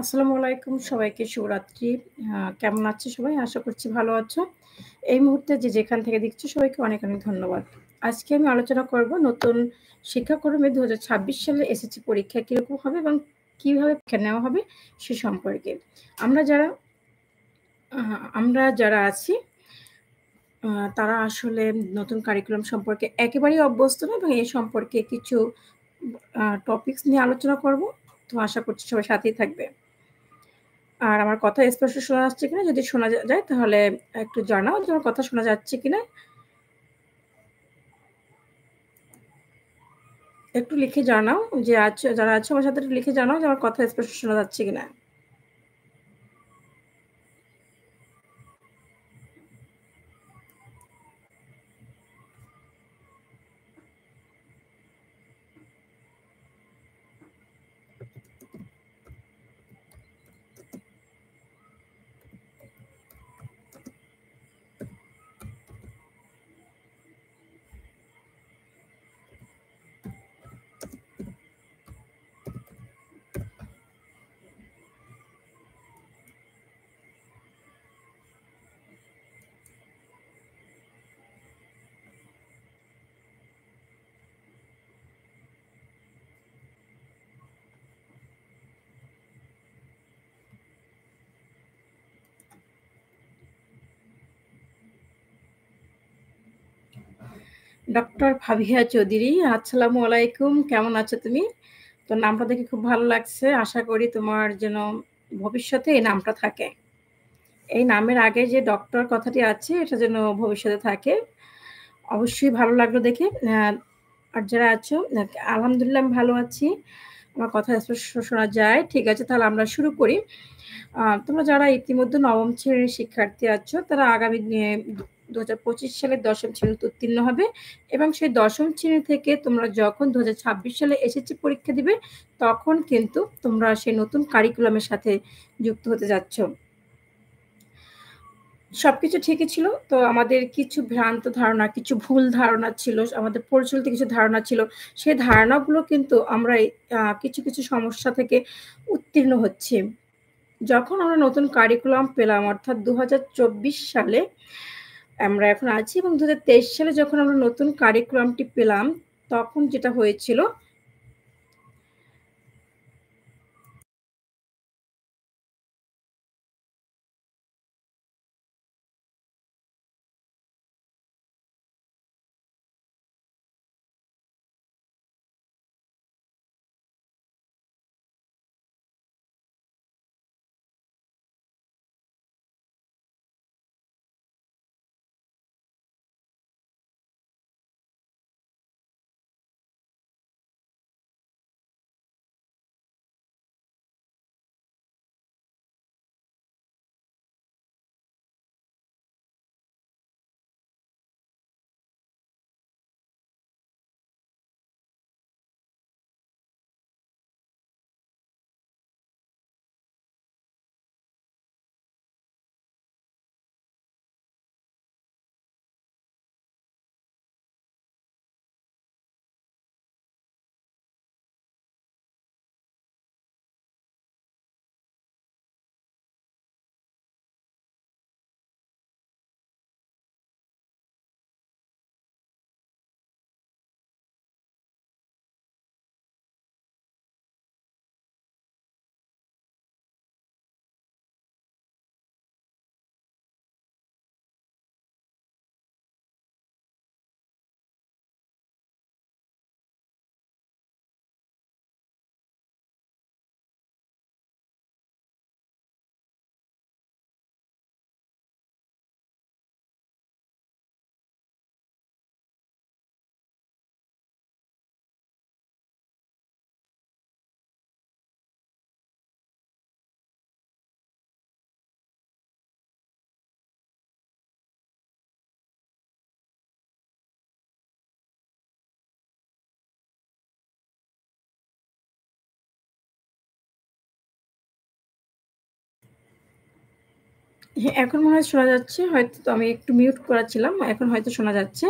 আসসালামু আলাইকুম সবাইকে শুভরাত্রি কেমন আছে সবাই আশা করছি ভালো আছো এই মুহূর্তে যে যেখান থেকে দেখছো সবাইকে অনেক অনেক ধন্যবাদ আজকে আমি আলোচনা করব নতুন শিক্ষাক্রমে দু হাজার ছাব্বিশ সালে এসএসসি পরীক্ষা কীরকম হবে এবং কীভাবে পরীক্ষা নেওয়া হবে সে সম্পর্কে আমরা যারা আমরা যারা আছি তারা আসলে নতুন কারিকুলাম সম্পর্কে একেবারেই অভ্যস্ত নয় এবং এ সম্পর্কে কিছু টপিকস নিয়ে আলোচনা করব তো আশা করছি সবাই সাথেই থাকবে আর আমার কথা স্পষ্ট শোনা যাচ্ছে কিনা যদি শোনা যায় তাহলে একটু জানাও যে আমার কথা শোনা যাচ্ছে কিনা একটু লিখে জানাও যে আছো যারা আছে আমার সাথে একটু লিখে জানাও যে আমার কথা স্পষ্ট শোনা যাচ্ছে কিনা ডক্টর ফাভিয়া চৌধুরী আসসালামু আলাইকুম কেমন আছো তুমি তো নামটা দেখে খুব ভালো লাগছে আশা করি তোমার যেন ভবিষ্যতে এই নামটা থাকে এই নামের আগে যে ডক্টর কথাটি আছে এটা যেন ভবিষ্যতে থাকে অবশ্যই ভালো লাগলো দেখে আর যারা আছো আলহামদুলিল্লাহ আমি ভালো আছি আমার কথা শোনা যায় ঠিক আছে তাহলে আমরা শুরু করি তোমরা যারা ইতিমধ্যে নবম শ্রেণীর শিক্ষার্থী আছো তারা আগামী দু সালে দশম শ্রেণীতে উত্তীর্ণ হবে এবং সেই দশম শ্রেণী থেকে তোমরা যখন দু সালে এসএসসি পরীক্ষা দিবে তখন কিন্তু তোমরা সেই নতুন কারিকুলামের সাথে যুক্ত হতে যাচ্ছ সবকিছু ঠিকই ছিল তো আমাদের কিছু ভ্রান্ত ধারণা কিছু ভুল ধারণা ছিল আমাদের পরিচালিত কিছু ধারণা ছিল সেই ধারণাগুলো কিন্তু আমরা কিছু কিছু সমস্যা থেকে উত্তীর্ণ হচ্ছে যখন আমরা নতুন কারিকুলাম পেলাম অর্থাৎ দু সালে আমরা এখন আছি এবং দু সালে যখন আমরা নতুন কার্যক্রমটি পেলাম তখন যেটা হয়েছিল হ্যাঁ, এখন মনে হয় শোনা যাচ্ছে হয়তো তো আমি একটু মিউট করাছিলাম এখন হয়তো শোনা যাচ্ছে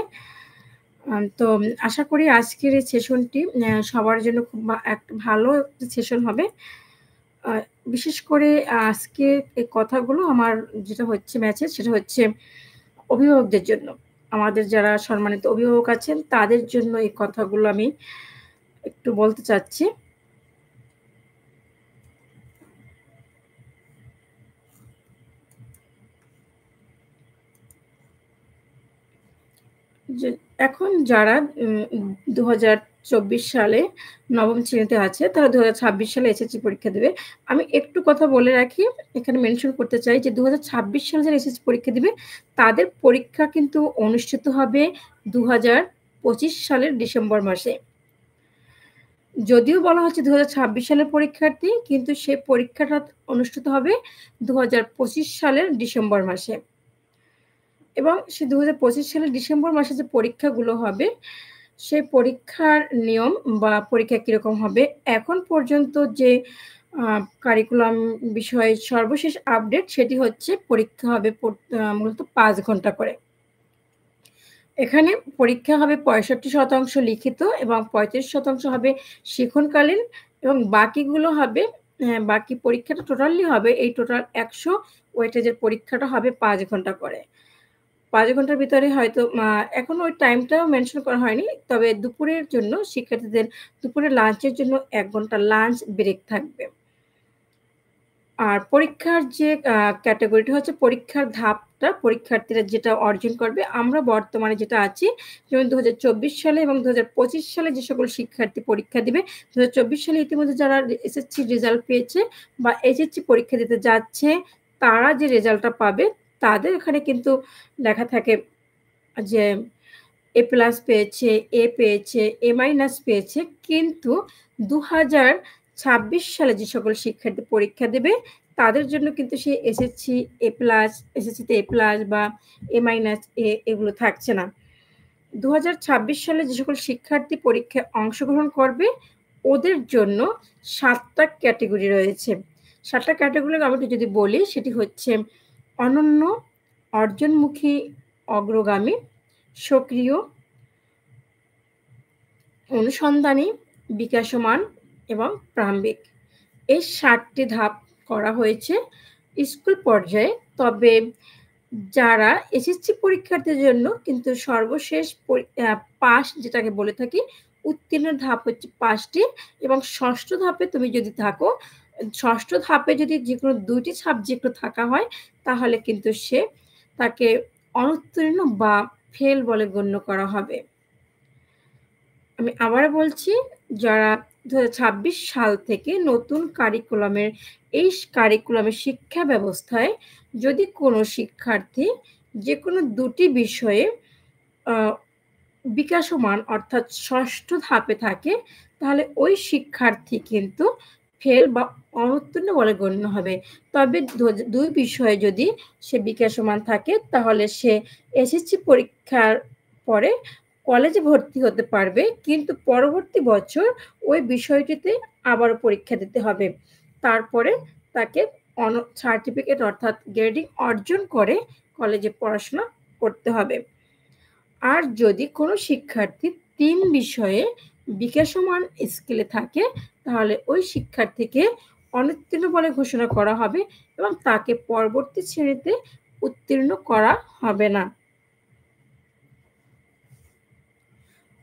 তো আশা করি আজকের এই সেশনটি সবার জন্য খুব একটা ভালো সেশন হবে বিশেষ করে আজকে এই কথাগুলো আমার যেটা হচ্ছে ম্যাচে সেটা হচ্ছে অভিভাবকদের জন্য আমাদের যারা সম্মানিত অভিভাবক আছেন তাদের জন্য এই কথাগুলো আমি একটু বলতে চাচ্ছি এখন যারা দু চব্বিশ সালে নবম শ্রেণীতে আছে তারা দু সালে এসএসসি পরীক্ষা দেবে আমি একটু কথা বলে রাখি এখানে মেনশন করতে চাই যে দু সালে যারা এসএসসি পরীক্ষা দেবে তাদের পরীক্ষা কিন্তু অনুষ্ঠিত হবে দু সালের ডিসেম্বর মাসে যদিও বলা হচ্ছে দু সালের পরীক্ষার্থী কিন্তু সে পরীক্ষাটা অনুষ্ঠিত হবে দু সালের ডিসেম্বর মাসে এবং সে দু হাজার সালের ডিসেম্বর মাসে যে পরীক্ষাগুলো হবে সেই পরীক্ষার নিয়ম বা পরীক্ষা কীরকম হবে এখন পর্যন্ত যে কারিকুলাম বিষয়ে সর্বশেষ আপডেট সেটি হচ্ছে পরীক্ষা হবে মূলত পাঁচ ঘন্টা করে এখানে পরীক্ষা হবে পঁয়ষট্টি শতাংশ লিখিত এবং পঁয়ত্রিশ শতাংশ হবে শিখনকালীন এবং বাকিগুলো হবে হ্যাঁ, বাকি পরীক্ষাটা টোটালি হবে এই টোটাল একশো ওয়েটেজের পরীক্ষাটা হবে পাঁচ ঘন্টা করে পাঁচ ঘন্টার ভিতরে হয়তো এখন ওই টাইমটাও মেনশন করা হয়নি তবে দুপুরের জন্য শিক্ষার্থীদের দুপুরে লাঞ্চের জন্য এক ঘন্টা লাঞ্চ ব্রেক থাকবে আর পরীক্ষার যে ক্যাটাগরিটা হচ্ছে পরীক্ষার ধাপটা পরীক্ষার্থীরা যেটা অর্জন করবে আমরা বর্তমানে যেটা আছি যেমন দু সালে এবং দু সালে যে সকল শিক্ষার্থী পরীক্ষা দিবে দু সালে ইতিমধ্যে যারা এসএসসি রেজাল্ট পেয়েছে বা এসএসসি পরীক্ষা দিতে যাচ্ছে তারা যে রেজাল্টটা পাবে তাদের এখানে কিন্তু লেখা থাকে যে এ প্লাস পেয়েছে এ পেয়েছে এ মাইনাস পেয়েছে কিন্তু দু হাজার ছাব্বিশ সালে যে সকল শিক্ষার্থী পরীক্ষা দেবে তাদের জন্য কিন্তু সে এসএসসি এ প্লাস এসএসসিতে এ প্লাস বা এ মাইনাস এ এগুলো থাকছে না দু সালে যে সকল শিক্ষার্থী পরীক্ষায় অংশগ্রহণ করবে ওদের জন্য সাতটা ক্যাটেগরি রয়েছে সাতটা ক্যাটাগরি আমি যদি বলি সেটি হচ্ছে অনন্য অর্জনমুখী অগ্রগামী সক্রিয় অনুসন্ধানী বিকাশমান এবং প্রাম্বিক এই ষাটটি ধাপ করা হয়েছে স্কুল পর্যায়ে তবে যারা এসএসসি পরীক্ষার্থীর জন্য কিন্তু সর্বশেষ পাস যেটাকে বলে থাকি উত্তীর্ণ ধাপ হচ্ছে পাঁচটি এবং ষষ্ঠ ধাপে তুমি যদি থাকো ষষ্ঠ ধাপে যদি যে কোনো দুইটি সাবজেক্ট থাকা হয় তাহলে কিন্তু সে তাকে অনুত্তীর্ণ বা ফেল বলে গণ্য করা হবে আমি আবার বলছি যারা দু সাল থেকে নতুন কারিকুলামের এই কারিকুলামের শিক্ষা ব্যবস্থায় যদি কোনো শিক্ষার্থী যে কোনো দুটি বিষয়ে বিকাশমান অর্থাৎ ষষ্ঠ ধাপে থাকে তাহলে ওই শিক্ষার্থী কিন্তু ফেল বা অনুত্তীর্ণ বলে গণ্য হবে তবে দুই বিষয়ে যদি সে বিকাশমান থাকে তাহলে সে এসএসসি পরীক্ষার পরে কলেজে ভর্তি হতে পারবে কিন্তু পরবর্তী বছর ওই বিষয়টিতে আবার পরীক্ষা দিতে হবে তারপরে তাকে অন সার্টিফিকেট অর্থাৎ গ্রেডিং অর্জন করে কলেজে পড়াশোনা করতে হবে আর যদি কোনো শিক্ষার্থী তিন বিষয়ে বিকাশমান স্কেলে থাকে তাহলে ওই শিক্ষার্থীকে অনুত্তীর্ণ বলে ঘোষণা করা হবে এবং তাকে পরবর্তী শ্রেণীতে উত্তীর্ণ করা হবে না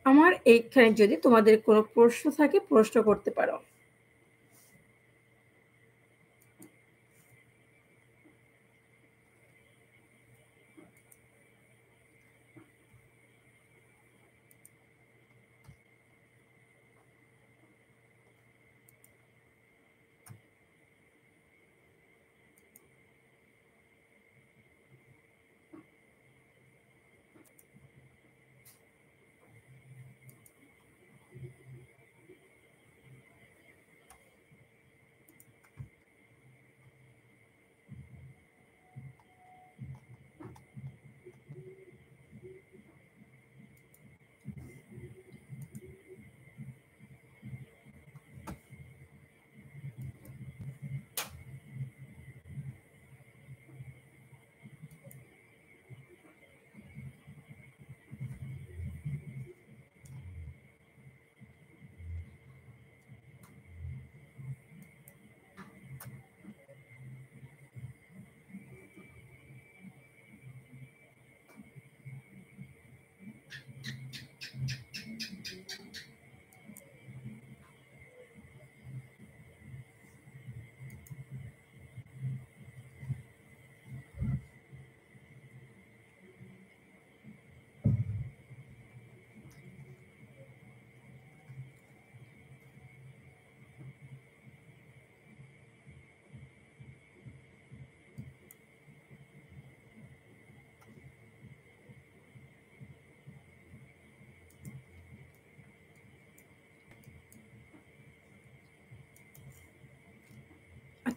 আমার এইখানে যদি তোমাদের কোনো প্রশ্ন থাকে প্রশ্ন করতে পারো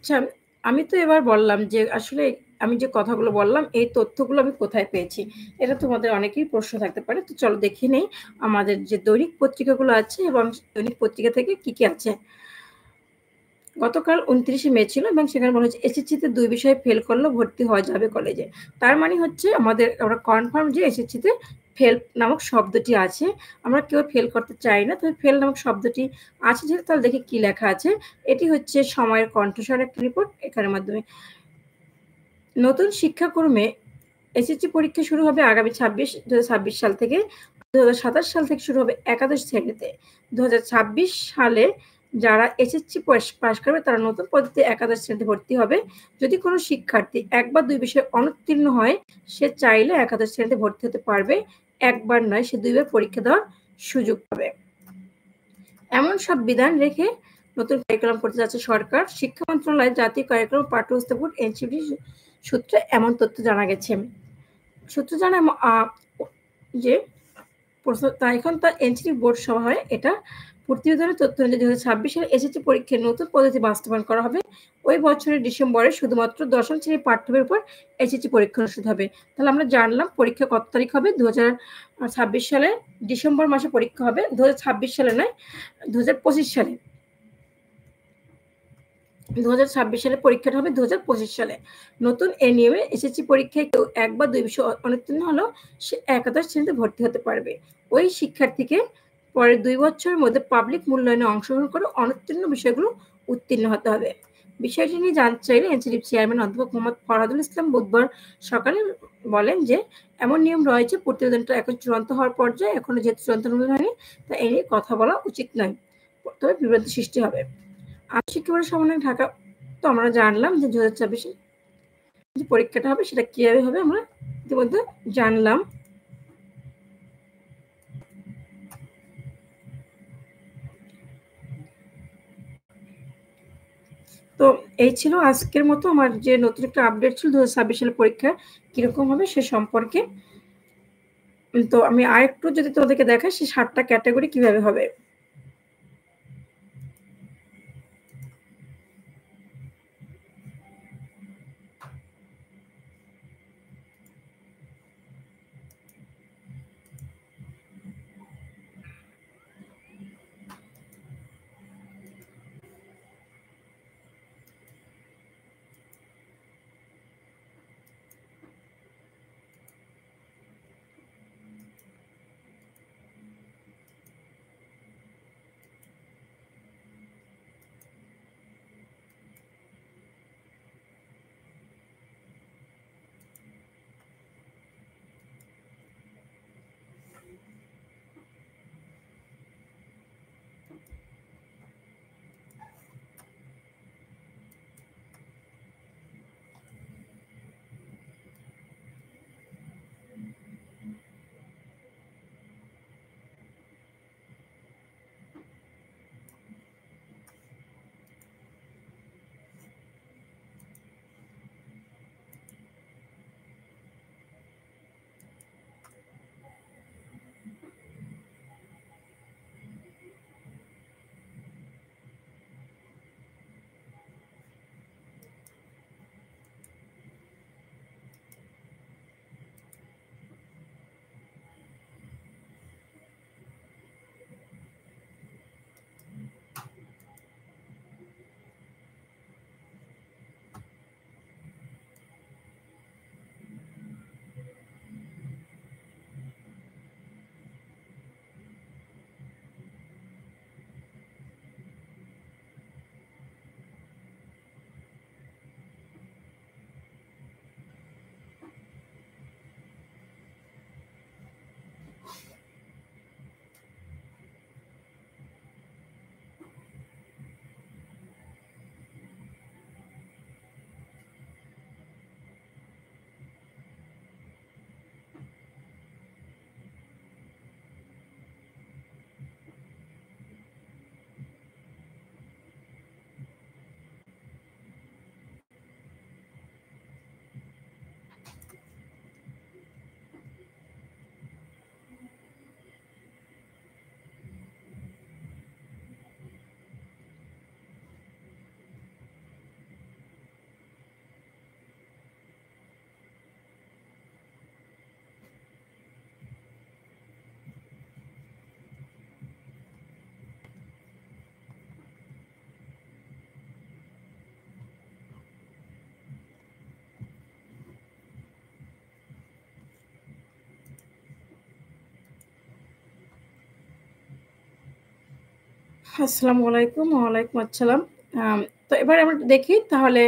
আচ্ছা আমি তো এবার বললাম যে আসলে আমি যে কথাগুলো বললাম এই তথ্যগুলো আমি কোথায় পেয়েছি এটা তোমাদের অনেকেই প্রশ্ন থাকতে পারে তো চলো দেখে নেই আমাদের যে দৈনিক পত্রিকাগুলো আছে এবং দৈনিক পত্রিকা থেকে কি কি আছে গতকাল উনত্রিশে মে ছিল এবং সেখানে বলা হচ্ছে এসএসসিতে দুই বিষয়ে ফেল করলেও ভর্তি হওয়া যাবে কলেজে তার মানে হচ্ছে আমাদের আমরা কনফার্ম যে এসএসসিতে ফেল নামক শব্দটি আছে আমরা কেউ ফেল করতে চাই না তবে ফেল নামক শব্দটি আছে যেহেতু তাহলে দেখে কি লেখা আছে এটি হচ্ছে সময়ের কণ্ঠস্বর একটি রিপোর্ট এখানের মাধ্যমে নতুন শিক্ষাকর্মে এসএসসি পরীক্ষা শুরু হবে আগামী ছাব্বিশ দু ছাব্বিশ সাল থেকে দু হাজার সাতাশ সাল থেকে শুরু হবে একাদশ শ্রেণীতে দু সালে যারা এসএসসি পাশ করবে তারা নতুন পদ্ধতিতে একাদশ শ্রেণীতে ভর্তি হবে যদি কোনো শিক্ষার্থী একবার দুই বিষয়ে অনুত্তীর্ণ হয় সে চাইলে একাদশ শ্রেণীতে ভর্তি হতে পারবে একবার নয় সে দুইবার পরীক্ষা দেওয়ার সুযোগ পাবে এমন সব বিধান রেখে নতুন কারিকুলাম করতে যাচ্ছে সরকার শিক্ষা মন্ত্রণালয় জাতীয় কারিকুলাম পাঠ্যপুস্তক বোর্ড এনসিপি সূত্রে এমন তথ্য জানা গেছে সূত্র জানা যে প্রশ্ন এখন তার এনসিপি বোর্ড হয় এটা প্রতিবেদনে তথ্য অনুযায়ী দু হাজার ছাব্বিশ সালে এসএসসি পরীক্ষায় নতুন পদ্ধতি বাস্তবায়ন করা হবে ওই বছরের ডিসেম্বরে শুধুমাত্র দশম শ্রেণীর পাঠ্যের উপর এসএসসি পরীক্ষা অনুষ্ঠিত হবে তাহলে আমরা জানলাম পরীক্ষা কত তারিখ হবে দু ছাব্বিশ সালে ডিসেম্বর মাসে পরীক্ষা হবে দু ছাব্বিশ সালে নয় দু সালে দু হাজার ছাব্বিশ সালে পরীক্ষাটা হবে দু হাজার পঁচিশ সালে নতুন এ নিয়মে এসএসসি পরীক্ষায় কেউ এক বা দুই বিষয় অনুত্তীর্ণ হলেও সে একাদশ শ্রেণীতে ভর্তি হতে পারবে ওই শিক্ষার্থীকে পরের দুই বছরের মধ্যে পাবলিক মূল্যায়নে অংশগ্রহণ করে অনুত্তীর্ণ বিষয়গুলো উত্তীর্ণ হতে হবে বিষয়টি নিয়ে জানতে চাইলে এনসিডিপ চেয়ারম্যান অধ্যাপক মোহাম্মদ ফরাদুল ইসলাম বুধবার সকালে বলেন যে এমন নিয়ম রয়েছে প্রতিবেদনটা এখন চূড়ান্ত হওয়ার পর্যায়ে এখনো যেহেতু চূড়ান্ত অনুমোদন হয়নি তা এ নিয়ে কথা বলা উচিত নয় তবে বিভ্রান্তি সৃষ্টি হবে আমি কেবলের সমন্বয় ঢাকা তো আমরা জানলাম যে দু হাজার চব্বিশে যে পরীক্ষাটা হবে সেটা কীভাবে হবে আমরা ইতিমধ্যে জানলাম তো এই ছিল আজকের মতো আমার যে নতুন একটা আপডেট ছিল দু হাজার পরীক্ষা কীরকম হবে সে সম্পর্কে তো আমি আরেকটু যদি তোদেরকে দেখাই সে সাতটা ক্যাটাগরি কিভাবে হবে আসসালামু আলাইকুম ওয়ালাইকুম আসসালাম তো এবার আমরা দেখি তাহলে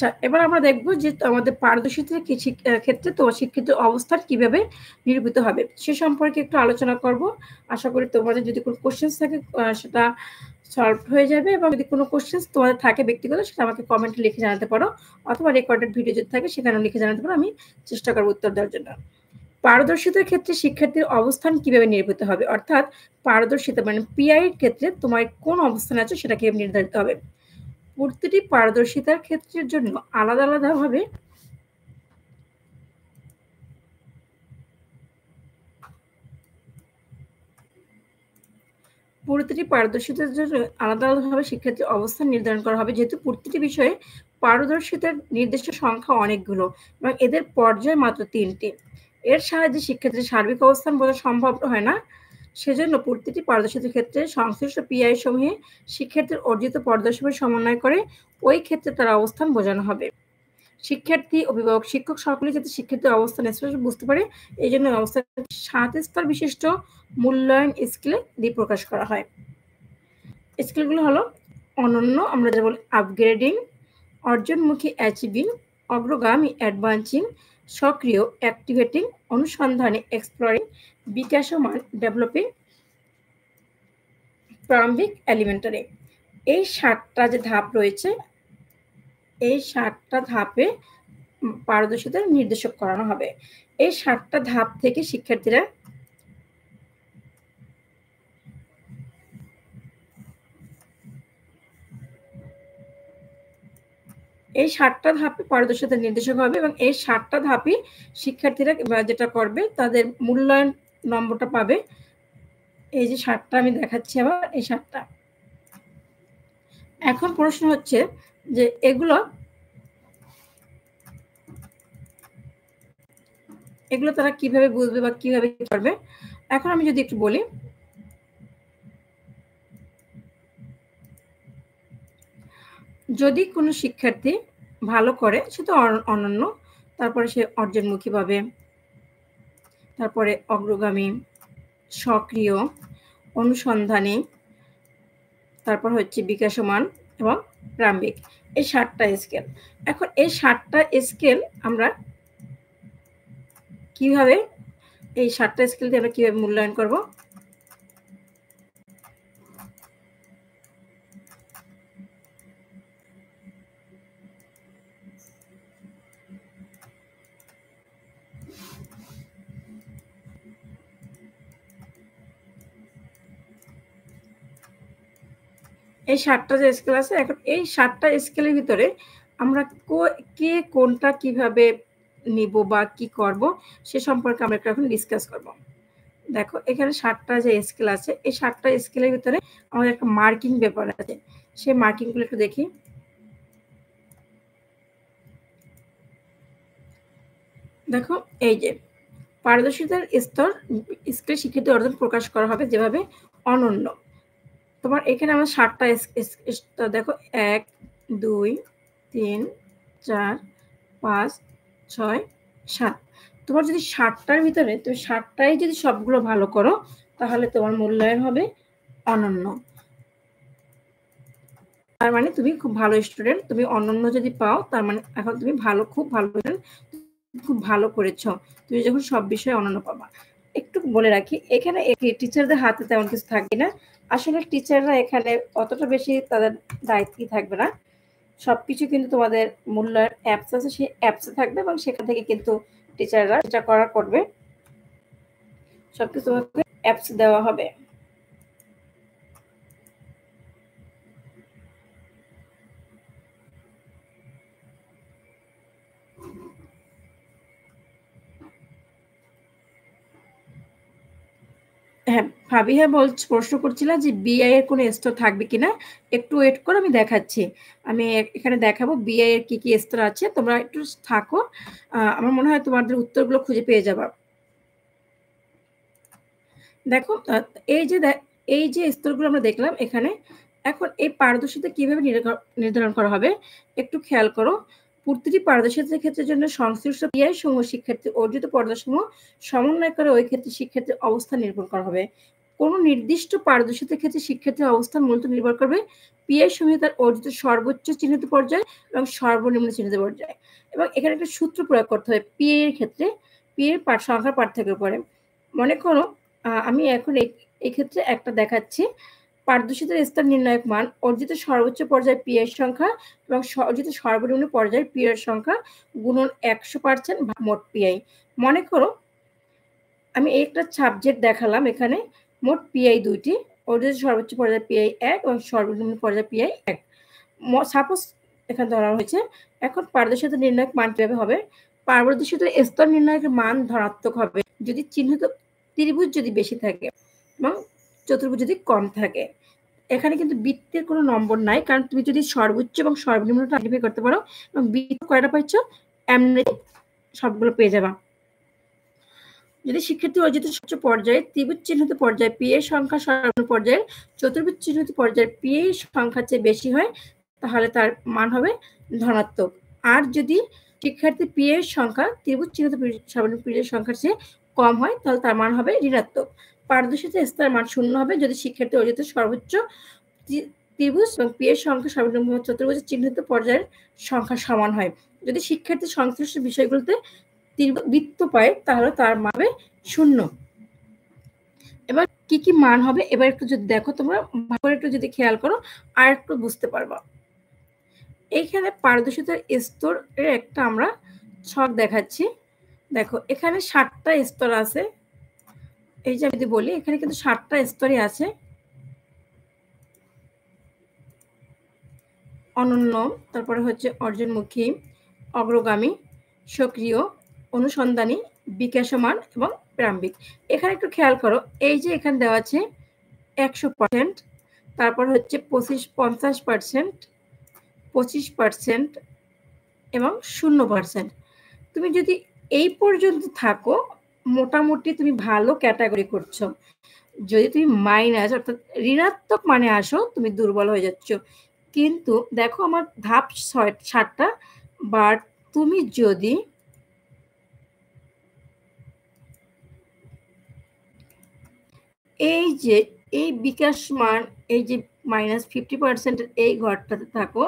আচ্ছা এবার আমরা দেখব যে আমাদের পারদর্শিতার ক্ষেত্রে তোমার শিক্ষিত অবস্থান কিভাবে নিরূপিত হবে সে সম্পর্কে একটু আলোচনা করব আশা করি তোমাদের যদি কোনো কোশ্চেন থাকে সেটা সলভ হয়ে যাবে এবং যদি কোনো কোশ্চেন তোমাদের থাকে ব্যক্তিগত সেটা আমাকে কমেন্টে লিখে জানাতে পারো অথবা রেকর্ডেড ভিডিও যদি থাকে সেখানে লিখে জানাতে পারো আমি চেষ্টা করবো উত্তর দেওয়ার জন্য পারদর্শিতার ক্ষেত্রে শিক্ষার্থীর অবস্থান কিভাবে নির্ভূত হবে অর্থাৎ পারদর্শিতা মানে পিআইয়ের ক্ষেত্রে তোমার কোন অবস্থান আছে সেটাকে নির্ধারিত হবে প্রতিটি পারদর্শিতার ক্ষেত্রের জন্য আলাদা আলাদাভাবে প্রতিটি পারদর্শিতার জন্য আলাদা আলাদাভাবে শিক্ষার্থীর অবস্থান নির্ধারণ করা হবে যেহেতু প্রতিটি বিষয়ে পারদর্শিতার নির্দিষ্ট সংখ্যা অনেকগুলো এবং এদের পর্যায় মাত্র তিনটি এর সাহায্যে শিক্ষার্থীর সার্বিক অবস্থান বোঝা সম্ভব হয় না সেজন্য প্রতিটি পারদর্শিতার ক্ষেত্রে সংশ্লিষ্ট পিআই সমূহে শিক্ষার্থীর অর্জিত পারদর্শিতার সমন্বয় করে ওই ক্ষেত্রে তার অবস্থান বোঝানো হবে শিক্ষার্থী অভিভাবক শিক্ষক সকলে যাতে শিক্ষার্থীর অবস্থান স্পষ্ট বুঝতে পারে এই জন্য অবস্থান সাত স্তর বিশিষ্ট মূল্যায়ন স্কেলে দিয়ে প্রকাশ করা হয় স্কেলগুলো হলো অনন্য আমরা যেমন আপগ্রেডিং অর্জনমুখী অ্যাচিভিং অগ্রগামী অ্যাডভান্সিং সক্রিয় অ্যাক্টিভেটিং অনুসন্ধানে এক্সপ্লোরিং বিকাশমান ডেভেলপিং প্রারম্ভিক এলিমেন্টারে এই সাতটা যে ধাপ রয়েছে এই সাতটা ধাপে পারদর্শীদের নির্দেশক করানো হবে এই সাতটা ধাপ থেকে শিক্ষার্থীরা এই ষাটটা ধাপে পারদর্শিতা নির্দেশক হবে এবং এই ষাটটা ধাপে শিক্ষার্থীরা যেটা করবে তাদের মূল্যায়ন নম্বরটা পাবে এই যে ষাটটা আমি দেখাচ্ছি আবার এই ষাটটা এখন প্রশ্ন হচ্ছে যে এগুলো এগুলো তারা কিভাবে বুঝবে বা কিভাবে করবে এখন আমি যদি একটু বলি যদি কোনো শিক্ষার্থী ভালো করে সে তো অনন্য তারপরে সে অর্জনমুখী পাবে তারপরে অগ্রগামী সক্রিয় অনুসন্ধানী তারপর হচ্ছে বিকাশমান এবং প্রাম্বিক এই ষাটটা স্কেল এখন এই ষাটটা স্কেল আমরা কিভাবে এই ষাটটা স্কেল দিয়ে আমরা কীভাবে মূল্যায়ন করবো এই সাতটা যে স্কেল আছে এখন এই সাতটা স্কেলের ভিতরে আমরা কে কোনটা কিভাবে নিব বা কি করব সে সম্পর্কে আমরা এখন ডিসকাস করব দেখো এখানে সাতটা যে স্কেল আছে এই সাতটা স্কেলের ভিতরে আমাদের একটা মার্কিং ব্যাপার আছে সেই মার্কিংগুলো একটু দেখি দেখো এই যে পারদর্শিতার স্তর স্কেল শিক্ষিত অর্জন প্রকাশ করা হবে যেভাবে অনন্য তোমার এখানে আমার ষাটটা দেখো এক দুই তিন চার পাঁচ ছয় সাত তোমার যদি ষাটটার ভিতরে তুমি ষাটটাই যদি সবগুলো ভালো করো তাহলে তোমার মূল্যায়ন হবে অনন্য তার মানে তুমি খুব ভালো স্টুডেন্ট তুমি অনন্য যদি পাও তার মানে এখন তুমি ভালো খুব ভালো খুব ভালো করেছ তুমি যখন সব বিষয়ে অনন্য পাবা একটু বলে রাখি এখানে টিচারদের হাতে তেমন কিছু থাকে না আসলে টিচাররা এখানে অতটা বেশি তাদের দায়িত্বই থাকবে না সব কিছু কিন্তু তোমাদের মূল্যায়ন অ্যাপস আছে সেই অ্যাপসে থাকবে এবং সেখান থেকে কিন্তু টিচাররা যেটা করা করবে সব কিছু অ্যাপস দেওয়া হবে হ্যাঁ ভাবি হ্যাঁ বল প্রশ্ন করছিলাম যে বিআই এর কোনো স্তর থাকবে কিনা একটু ওয়েট আমি দেখাচ্ছি আমি এখানে দেখাবো বিআই এর কি কি স্তর আছে তোমরা একটু থাকো আমার মনে হয় তোমাদের উত্তরগুলো খুঁজে পেয়ে যাবা দেখো এই যে এই যে স্তরগুলো আমরা দেখলাম এখানে এখন এই পারদর্শিতা কিভাবে নির্ধারণ করা হবে একটু খেয়াল করো প্রতিটি পারদর্শিতার ক্ষেত্রের জন্য সংশ্লিষ্ট ক্রিয়ায় সমূহ শিক্ষার্থী অর্জিত পারদর্শসমূহ সমন্বয় করে ওই ক্ষেত্রে শিক্ষার্থীর অবস্থা নির্ভর করা হবে কোনো নির্দিষ্ট পারদর্শিতার ক্ষেত্রে শিক্ষার্থীর অবস্থান মূলত নির্ভর করবে পিআই সমূহে তার অর্জিত সর্বোচ্চ চিহ্নিত পর্যায় এবং সর্বনিম্ন চিহ্নিত পর্যায় এবং এখানে একটা সূত্র প্রয়োগ করতে হবে পিএ এর ক্ষেত্রে পি এর সংখ্যার পার্থক্য পড়ে মনে করো আমি এখন এই ক্ষেত্রে একটা দেখাচ্ছি পারদর্শিতার স্তর নির্ণায়ক মান অর্জিত সর্বোচ্চ পর্যায়ে পি এর সংখ্যা এবং অর্জিত সর্বনিম্ন পর্যায়ে পি এর সংখ্যা গুণন একশো পার্সেন্ট মোট পিআই মনে করো আমি একটা সাবজেক্ট দেখালাম এখানে মোট পিআই দুইটি অর্জিত সর্বোচ্চ পর্যায়ে পিআই এক এবং সর্বনিম্ন পর্যায়ে পিআই এক সাপোজ এখানে ধরা হয়েছে এখন পারদর্শিত নির্ণায়ক মান কীভাবে হবে পার্বদর্শিত স্তর নির্ণায়কের মান ধনাত্মক হবে যদি চিহ্নিত ত্রিভুজ যদি বেশি থাকে এবং চতুর্ভুজ যদি কম থাকে এখানে কিন্তু বৃত্তের কোনো নম্বর নাই কারণ তুমি যদি সর্বোচ্চ এবং সর্বনিম্ন আইডেন্টিফাই করতে পারো এবং বৃত্ত কয়টা পাচ্ছ এমনি সবগুলো পেয়ে যাবা যদি শিক্ষার্থী অর্জিত সবচেয়ে পর্যায়ে ত্রিভুজ চিহ্নিত পর্যায়ে পি এর সংখ্যা সর্বনিম্ন পর্যায়ে চতুর্ভুজ চিহ্নিত পর্যায়ে পি এর সংখ্যার চেয়ে বেশি হয় তাহলে তার মান হবে ধনাত্মক আর যদি শিক্ষার্থী পি এর সংখ্যা ত্রিভুজ চিহ্নিত সর্বনিম্ন পি এর সংখ্যার চেয়ে কম হয় তাহলে তার মান হবে ঋণাত্মক পারদর্শিতা স্তর মান শূন্য হবে যদি শিক্ষার্থী অর্জিত সর্বোচ্চ ত্রিভুজ এবং পি এর সংখ্যা সর্বনিম্ন চতুর্ভুজের চিহ্নিত পর্যায়ের সংখ্যা সমান হয় যদি শিক্ষার্থী সংশ্লিষ্ট বিষয়গুলোতে বৃত্ত পায় তাহলে তার মান হবে শূন্য এবার কি কি মান হবে এবার একটু যদি দেখো তোমরা একটু যদি খেয়াল করো আর একটু বুঝতে পারবা এইখানে পারদর্শিতার স্তর একটা আমরা ছক দেখাচ্ছি দেখো এখানে ষাটটা স্তর আছে এই যে যদি বলি এখানে কিন্তু সাতটা স্তরে আছে অনন্য তারপরে হচ্ছে অর্জনমুখী অগ্রগামী সক্রিয় অনুসন্ধানী বিকাশমান এবং প্রাম্বিক এখানে একটু খেয়াল করো এই যে এখানে দেওয়া আছে একশো পার্সেন্ট তারপর হচ্ছে পঁচিশ পঞ্চাশ পার্সেন্ট পঁচিশ পার্সেন্ট এবং শূন্য পার্সেন্ট তুমি যদি এই পর্যন্ত থাকো মোটামুটি তুমি ভালো ক্যাটাগরি করছো যদি তুমি মাইনাস অর্থাৎ ঋণাত্মক মানে আসো তুমি দুর্বল হয়ে যাচ্ছ কিন্তু দেখো আমার ধাপ ছয় সাতটা বাট তুমি যদি এই যে এই বিকাশ মান এই যে মাইনাস ফিফটি পার্সেন্টের এই ঘরটাতে থাকো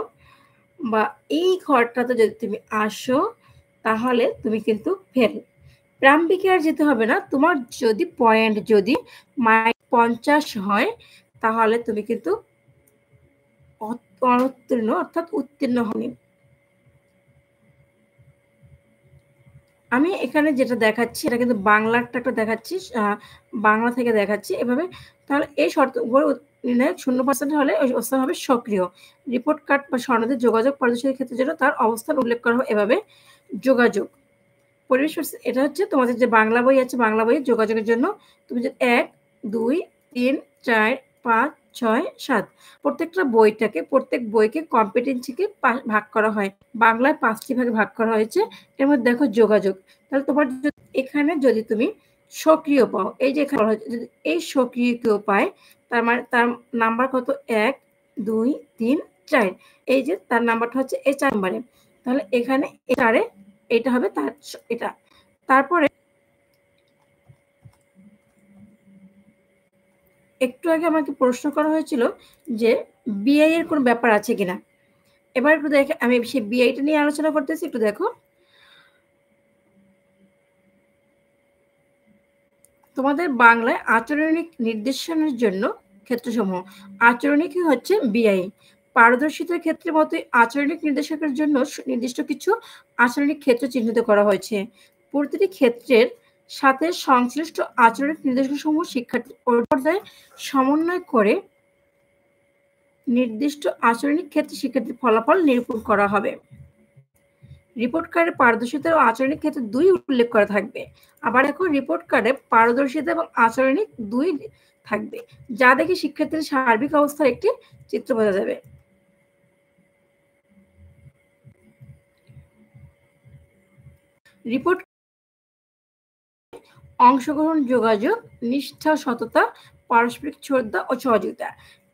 বা এই ঘরটাতে যদি তুমি আসো তাহলে তুমি কিন্তু ফেরো প্রাম্বিকে আর যেতে হবে না তোমার যদি পয়েন্ট যদি মাই পঞ্চাশ হয় তাহলে তুমি কিন্তু অনুত্তীর্ণ অর্থাৎ উত্তীর্ণ হনি আমি এখানে যেটা দেখাচ্ছি এটা কিন্তু বাংলারটা একটা দেখাচ্ছি বাংলা থেকে দেখাচ্ছি এভাবে তাহলে এই উপরে নির্ণায়ক শূন্য পার্সেন্ট হলে অবস্থান হবে সক্রিয় রিপোর্ট কার্ড বা স্বর্ণদের যোগাযোগ পরিদর্শনের ক্ষেত্রে যেন তার অবস্থান উল্লেখ করা হয় এভাবে যোগাযোগ পরিবেশ এটা হচ্ছে তোমাদের যে বাংলা বই আছে বাংলা বইয়ের যোগাযোগের জন্য তুমি যে এক দুই তিন চার পাঁচ ছয় সাত প্রত্যেকটা বইটাকে প্রত্যেক বইকে কম্পিটেন্সিকে ভাগ করা হয় বাংলায় পাঁচটি ভাগে ভাগ করা হয়েছে এর মধ্যে দেখো যোগাযোগ তাহলে তোমার এখানে যদি তুমি সক্রিয় পাও এই যে যদি এই সক্রিয় কেউ পায় তার মানে তার নাম্বার কত এক দুই তিন চার এই যে তার নাম্বারটা হচ্ছে এই চার নাম্বারে তাহলে এখানে চারে এটা হবে তার এটা তারপরে একটু আগে আমাকে প্রশ্ন করা হয়েছিল যে বিআই এর কোনো ব্যাপার আছে কিনা এবার একটু দেখে আমি সেই বিআইটা নিয়ে আলোচনা করতেছি একটু দেখো তোমাদের বাংলায় আচরণিক নির্দেশনের জন্য ক্ষেত্রসমূহ আচরণিক হচ্ছে বিআই পারদর্শিতার ক্ষেত্রে মতো আচরণিক নির্দেশকের জন্য নির্দিষ্ট কিছু আচরণিক ক্ষেত্র চিহ্নিত করা হয়েছে প্রতিটি ক্ষেত্রের সাথে সংশ্লিষ্ট আচরণিক সমূহ শিক্ষার্থীর পর্যায়ে সমন্বয় করে নির্দিষ্ট আচরণিক ক্ষেত্রে শিক্ষার্থীর ফলাফল নিরূপণ করা হবে রিপোর্ট কার্ডের পারদর্শিতা ও আচরণিক ক্ষেত্রে দুই উল্লেখ করা থাকবে আবার এখন রিপোর্ট কার্ডে পারদর্শিতা এবং আচরণিক দুই থাকবে যা দেখে শিক্ষার্থীর সার্বিক অবস্থার একটি চিত্র বোঝা যাবে রিপোর্ট অংশগ্রহণ যোগাযোগ নিষ্ঠা সততা পারস্পরিক শ্রদ্ধা ও সহযোগিতা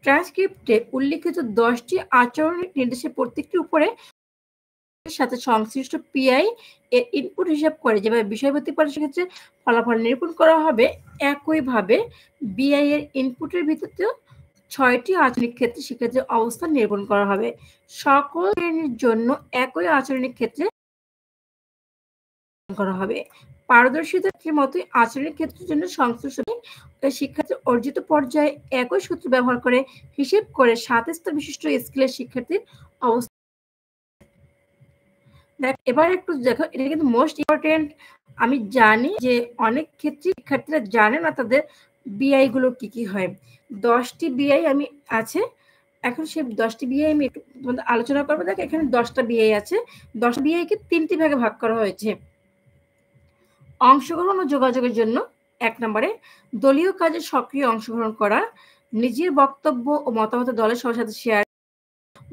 ট্রান্সক্রিপ্টে উল্লিখিত দশটি আচরণ নির্দেশের প্রত্যেকটির উপরে সাথে সংশ্লিষ্ট পিআই এর ইনপুট হিসাব করে যেভাবে বিষয়ভিত্তিক পরীক্ষার ক্ষেত্রে ফলাফল নিরূপণ করা হবে একইভাবে বিআই এর ইনপুটের ভিত্তিতেও ছয়টি আচরণিক ক্ষেত্রে শিক্ষার্থীর অবস্থান নিরূপণ করা হবে সকল শ্রেণীর জন্য একই আচরণিক ক্ষেত্রে করা হবে পারদর্শিতার মতোই আচরণের ক্ষেত্রের জন্য সংশ্লিষ্ট শিক্ষার্থী অর্জিত পর্যায়ে একই সূত্র ব্যবহার করে হিসেব করে সাত স্তর বিশিষ্ট স্কুলের শিক্ষার্থীর অবস্থা দেখ এবার একটু দেখো এটা কিন্তু মোস্ট ইম্পর্টেন্ট আমি জানি যে অনেক ক্ষেত্রে শিক্ষার্থীরা জানে না তাদের বিআই গুলো কি কি হয় দশটি বিআই আমি আছে এখন সে দশটি বিআই আমি একটু আলোচনা করবো দেখ এখানে দশটা বিআই আছে বিআই কে তিনটি ভাগে ভাগ করা হয়েছে অংশগ্রহণ ও যোগাযোগের জন্য এক নম্বরে দলীয় কাজে সক্রিয় অংশগ্রহণ করা নিজের বক্তব্য ও মতামত দলের সবার সাথে শেয়ার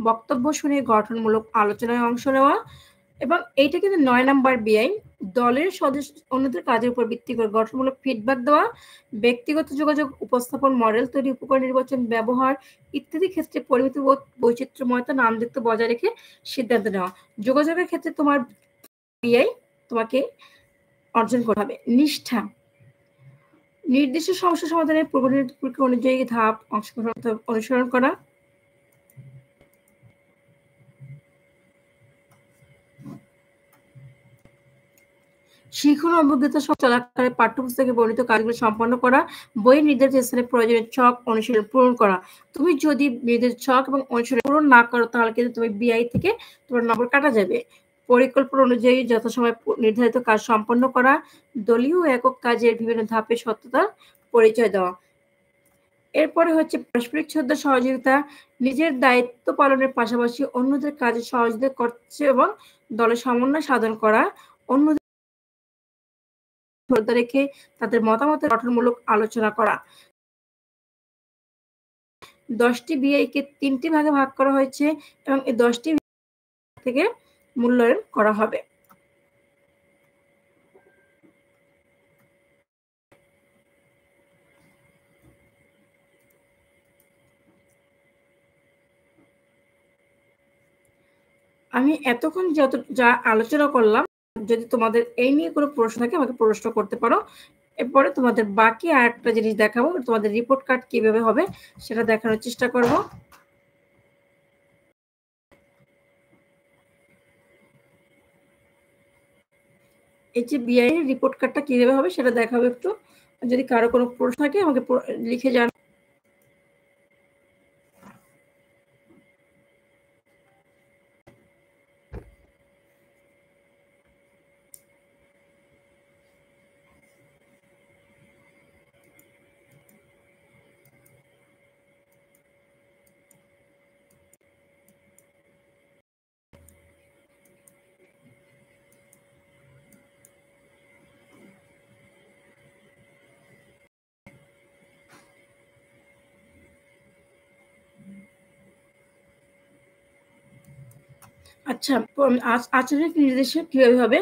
বক্তব্য শুনে গঠনমূলক আলোচনায় অংশ নেওয়া এবং এইটা কিন্তু নয় নাম্বার বিআইন দলের সদস্য অন্যদের কাজের উপর ভিত্তি করে গঠনমূলক ফিডব্যাক দেওয়া ব্যক্তিগত যোগাযোগ উপস্থাপন মডেল তৈরি উপকরণ নির্বাচন ব্যবহার ইত্যাদি ক্ষেত্রে পরিমিত বৈচিত্র্যময়তা দেখতে বজায় রেখে সিদ্ধান্ত নেওয়া যোগাযোগের ক্ষেত্রে তোমার বিআই তোমাকে অর্জন করতে হবে নিষ্ঠা নির্দিষ্ট সমস্যা সমাধানের পূর্বনির্ধারিত প্রক্রিয়া অনুযায়ী ধাপ অংশগ্রহণ অনুসরণ করা শিখন অভিজ্ঞতা চলাকালে পাঠ্যপুস্তকে বর্ণিত কাজগুলো সম্পন্ন করা বই নির্ধারিত স্থানে প্রয়োজনীয় ছক অনুশীলন পূরণ করা তুমি যদি নির্ধারিত ছক এবং অনুশীলন পূরণ না করো তাহলে কিন্তু তুমি বিআই থেকে তোমার নম্বর কাটা যাবে পরিকল্পনা অনুযায়ী যথাসময় নির্ধারিত কাজ সম্পন্ন করা দলীয় একক কাজের বিভিন্ন ধাপে সত্যতা পরিচয় দেওয়া এরপরে হচ্ছে পারস্পরিক শ্রদ্ধা সহযোগিতা নিজের দায়িত্ব পালনের পাশাপাশি অন্যদের কাজে সহযোগিতা করছে এবং দলের সমন্বয় সাধন করা অন্যদের রেখে তাদের মতামতের গঠনমূলক আলোচনা করা দশটি বিআই কে তিনটি ভাগে ভাগ করা হয়েছে এবং এই দশটি থেকে মূল্যায়ন করা হবে আমি এতক্ষণ যত যা আলোচনা করলাম যদি তোমাদের এই নিয়ে কোনো প্রশ্ন থাকে আমাকে প্রশ্ন করতে পারো এরপরে তোমাদের বাকি আর একটা জিনিস দেখাবো তোমাদের রিপোর্ট কার্ড কিভাবে হবে সেটা দেখানোর চেষ্টা করবো এই যে বিআই এর রিপোর্ট কার্ডটা কীভাবে হবে সেটা দেখাবো একটু যদি কারো কোনো প্রশ্ন থাকে আমাকে লিখে জান আচ্ছা আচরণিক নির্দেশক কিভাবে হবে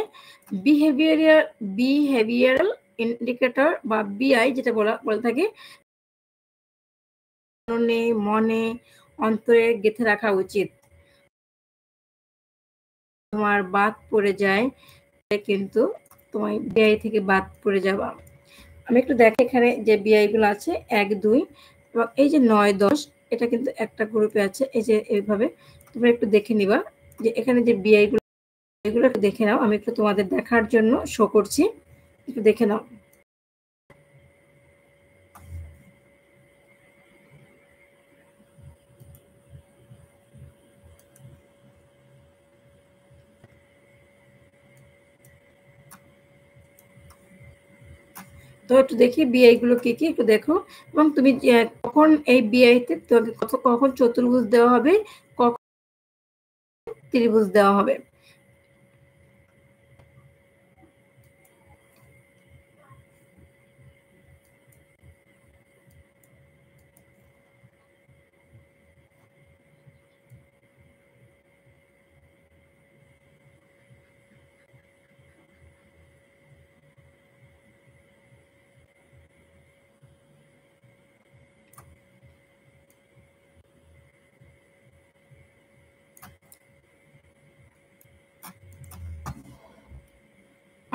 বিহেভিয়ারিয়ার বিহেভিয়ারাল ইন্ডিকেটর বা বিআই যেটা বলা বলে থাকে মনে মনে অন্তরে গেঁথে রাখা উচিত তোমার বাদ পড়ে যায় কিন্তু তোমার বিআই থেকে বাদ পড়ে যাবা আমি একটু দেখে এখানে যে গুলো আছে এক দুই এবং এই যে নয় দশ এটা কিন্তু একটা গ্রুপে আছে এই যে এইভাবে তোমরা একটু দেখে নিবা যে এখানে যে বিআইগুলো এগুলো একটু দেখে নাও আমি একটু তোমাদের দেখার জন্য শো করছি একটু দেখে নাও তো একটু দেখি বিআই গুলো কি কি একটু দেখো এবং তুমি কখন এই বিআইতে তোমাকে কত কখন চতুর্ভুজ দেওয়া হবে ত্রিভুজ দেওয়া হবে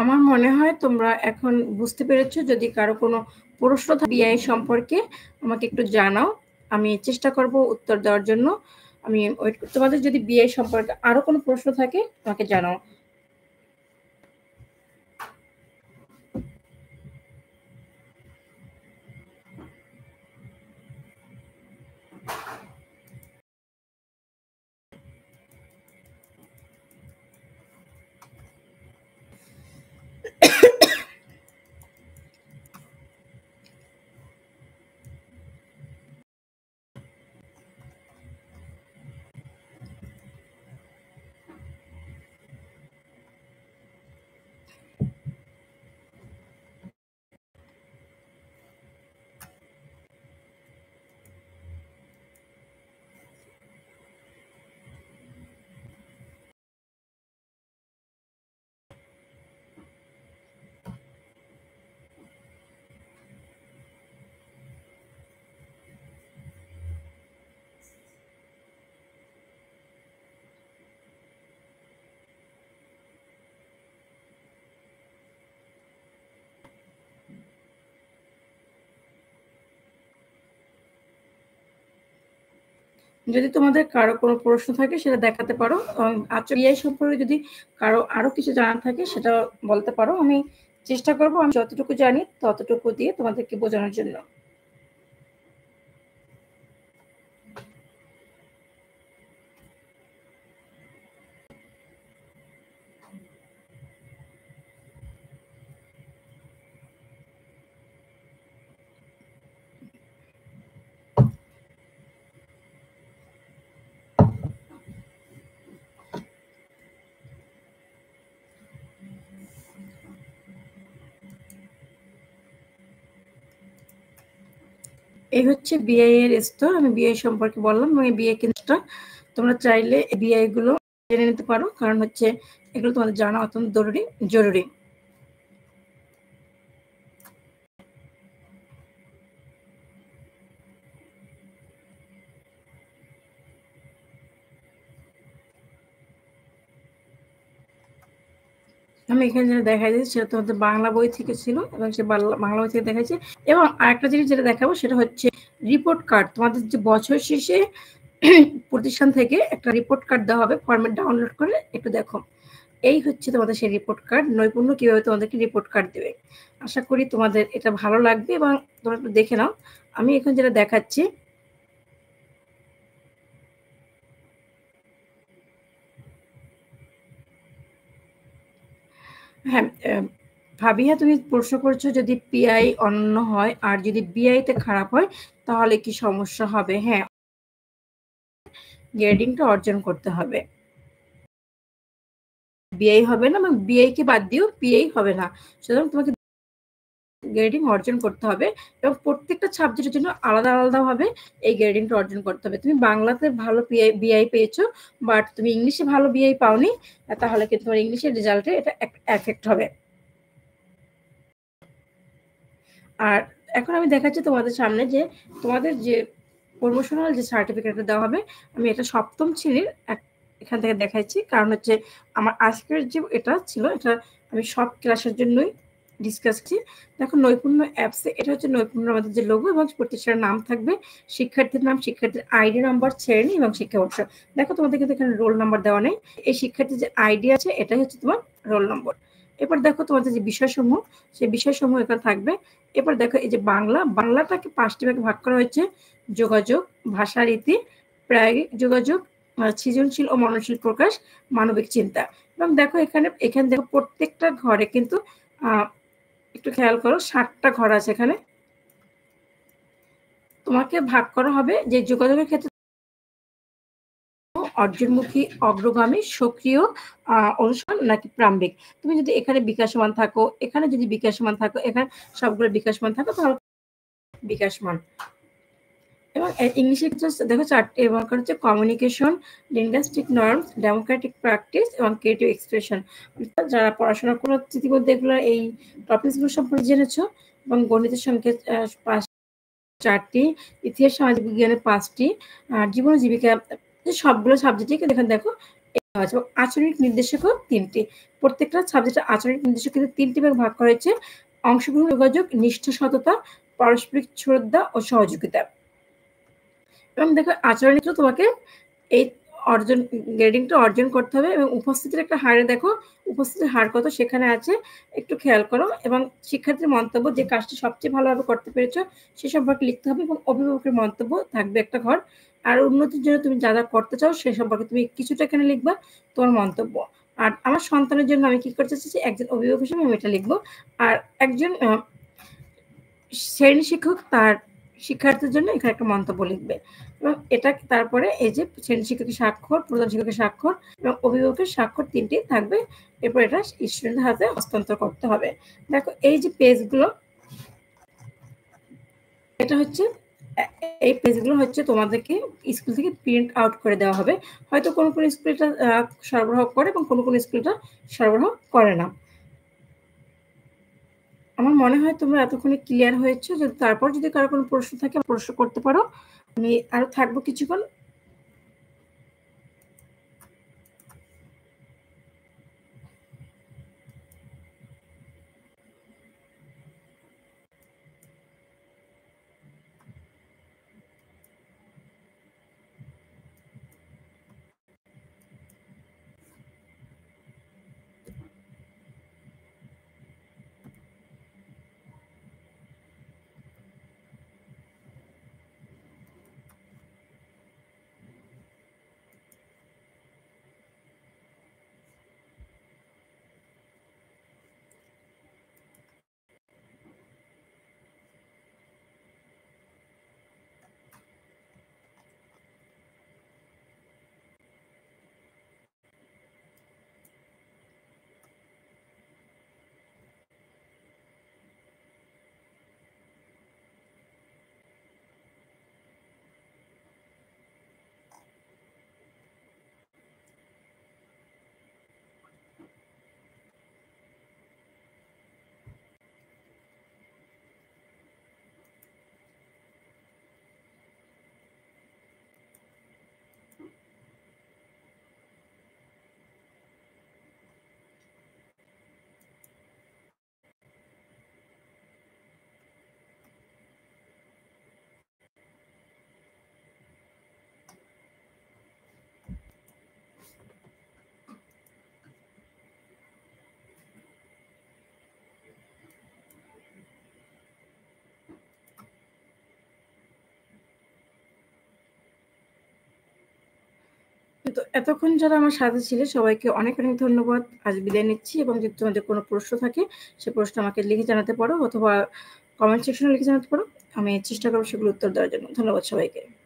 আমার মনে হয় তোমরা এখন বুঝতে পেরেছো যদি কারো কোনো প্রশ্ন বিআই সম্পর্কে আমাকে একটু জানাও আমি চেষ্টা করব উত্তর দেওয়ার জন্য আমি ওয়েট তোমাদের যদি বিআই সম্পর্কে আরও কোনো প্রশ্ন থাকে আমাকে জানাও যদি তোমাদের কারো কোনো প্রশ্ন থাকে সেটা দেখাতে পারো এবং আচরিয়াই আচ্ছা, সম্পর্কে যদি কারো আরো কিছু জানার থাকে সেটা বলতে পারো আমি চেষ্টা করবো আমি যতটুকু জানি ততটুকু দিয়ে তোমাদেরকে বোঝানোর জন্য এই হচ্ছে বিআই এর স্টোর আমি বিআই সম্পর্কে বললাম এবং বিআই কিন্তু তোমরা চাইলে বিআই গুলো জেনে নিতে পারো কারণ হচ্ছে এগুলো তোমাদের জানা অত্যন্ত জরুরি জরুরি তাহলে এখানে যেটা দেখা যাচ্ছে সেটা তোমাদের বাংলা বই থেকে ছিল এবং সে বাংলা বই থেকে দেখাচ্ছে এবং আরেকটা জিনিস যেটা দেখাবো সেটা হচ্ছে রিপোর্ট কার্ড তোমাদের যে বছর শেষে প্রতিষ্ঠান থেকে একটা রিপোর্ট কার্ড দেওয়া হবে ফর্মেট ডাউনলোড করে একটু দেখো এই হচ্ছে তোমাদের সেই রিপোর্ট কার্ড নৈপুণ্য কিভাবে তোমাদেরকে রিপোর্ট কার্ড দেবে আশা করি তোমাদের এটা ভালো লাগবে এবং তোমরা একটু দেখে নাও আমি এখন যেটা দেখাচ্ছি হ্যাঁ ভাবিয়া তুমি প্রশ্ন করছো যদি পিআই অনন্য হয় আর যদি বিআইতে খারাপ হয় তাহলে কি সমস্যা হবে হ্যাঁ গ্রেডিংটা অর্জন করতে হবে বিআই হবে না এবং মানে বিআই কে বাদ দিয়েও পিআই হবে না সুতরাং তোমাকে গ্রেডিং অর্জন করতে হবে এবং প্রত্যেকটা সাবজেক্টের জন্য আলাদা আলাদাভাবে এই গ্রেডিংটা অর্জন করতে হবে তুমি বাংলাতে ভালো বিআই পেয়েছো বাট তুমি ইংলিশে ভালো বিআই পাওনি তাহলে কিন্তু তোমার ইংলিশের রেজাল্টে এটা এফেক্ট হবে আর এখন আমি দেখাচ্ছি তোমাদের সামনে যে তোমাদের যে প্রমোশনাল যে সার্টিফিকেটটা দেওয়া হবে আমি এটা সপ্তম শ্রেণীর এখান থেকে দেখাচ্ছি কারণ হচ্ছে আমার আজকের যে এটা ছিল এটা আমি সব ক্লাসের জন্যই ডিসকাস কি দেখো নৈপুণ্য অ্যাপসে এটা হচ্ছে নৈপুণ্য আমাদের যে লোগো এবং প্রতিষ্ঠানের নাম থাকবে শিক্ষার্থীর নাম শিক্ষার্থীর আইডি নাম্বার শ্রেণী এবং শিক্ষা বর্ষ দেখো তোমাদের কিন্তু এখানে রোল নাম্বার দেওয়া নেই এই শিক্ষার্থীর যে আইডি আছে এটাই হচ্ছে তোমার রোল নম্বর এবার দেখো তোমাদের যে বিষয়সমূহ সেই বিষয়সমূহ এখানে থাকবে এবার দেখো এই যে বাংলা বাংলাটাকে পাঁচটি ভাগে ভাগ করা হয়েছে যোগাযোগ ভাষারীতি প্রায়োগিক যোগাযোগ সৃজনশীল ও মননশীল প্রকাশ মানবিক চিন্তা এবং দেখো এখানে এখানে দেখো প্রত্যেকটা ঘরে কিন্তু একটু খেয়াল করো ষাটটা ঘর আছে এখানে তোমাকে ভাগ করা হবে যে যোগাযোগের ক্ষেত্রে অর্জনমুখী অগ্রগামী সক্রিয় অনুসরণ নাকি প্রাম্ভিক তুমি যদি এখানে বিকাশমান থাকো এখানে যদি বিকাশমান থাকো এখানে সবগুলো বিকাশমান থাকো তাহলে বিকাশমান এবং ইংলিশে দেখো চারটে ওয়ার্কার হচ্ছে communication linguistic norm democratic practice এবং ক্রিয়েটিভ এক্সপ্রেশন যারা পড়াশোনা করে ইতিমধ্যে এগুলো এই টপিকসগুলো সম্পর্কে জেনেছো এবং গণিতের সঙ্গে চারটি ইতিহাস সামাজিক বিজ্ঞানে পাঁচটি আর জীবন জীবিকা সবগুলো সাবজেক্টই দেখেন দেখো এবং আচরণিক নির্দেশকও তিনটি প্রত্যেকটা সাবজেক্টের আচরণিক নির্দেশক কিন্তু তিনটি ভাগ ভাগ করা হয়েছে অংশগ্রহণ যোগাযোগ নিষ্ঠা সততা পারস্পরিক শ্রদ্ধা ও সহযোগিতা এবং দেখো আচরণে তোমাকে এই অর্জন গ্রেডিংটা অর্জন করতে হবে এবং উপস্থিতির একটা হারে দেখো উপস্থিতির হার কত সেখানে আছে একটু খেয়াল করো এবং শিক্ষার্থীর মন্তব্য যে কাজটি সবচেয়ে ভালোভাবে করতে পেরেছ সে সম্পর্কে লিখতে হবে এবং অভিভাবকের মন্তব্য থাকবে একটা ঘর আর উন্নতির জন্য তুমি যা যা করতে চাও সে সম্পর্কে তুমি কিছুটা এখানে লিখবা তোমার মন্তব্য আর আমার সন্তানের জন্য আমি কি করতে চাচ্ছি একজন অভিভাবক হিসেবে আমি এটা লিখবো আর একজন শ্রেণী শিক্ষক তার শিক্ষার্থীর জন্য এখানে একটা মন্তব্য লিখবে এবং এটা তারপরে এই যে শ্রেণী শিক্ষকের স্বাক্ষর প্রধান শিক্ষকের স্বাক্ষর এবং অভিভাবকের স্বাক্ষর তিনটি থাকবে এরপর এটা স্টুডেন্টের হাতে হস্তান্তর করতে হবে দেখো এই যে পেজগুলো এটা হচ্ছে এই পেজগুলো হচ্ছে তোমাদেরকে স্কুল থেকে প্রিন্ট আউট করে দেওয়া হবে হয়তো কোনো কোনো স্কুল এটা সরবরাহ করে এবং কোনো কোনো স্কুল এটা সরবরাহ করে না আমার মনে হয় তোমরা এতক্ষণে ক্লিয়ার হয়েছে যদি তারপর যদি কারো কোনো প্রশ্ন থাকে প্রশ্ন করতে পারো আমি আরো থাকবো কিছুক্ষণ তো এতক্ষণ যারা আমার সাথে ছিল সবাইকে অনেক অনেক ধন্যবাদ আজ বিদায় নিচ্ছি এবং যদি তোমাদের কোনো প্রশ্ন থাকে সে প্রশ্ন আমাকে লিখে জানাতে পারো অথবা কমেন্ট সেকশনে লিখে জানাতে পারো আমি চেষ্টা করবো সেগুলো উত্তর দেওয়ার জন্য ধন্যবাদ সবাইকে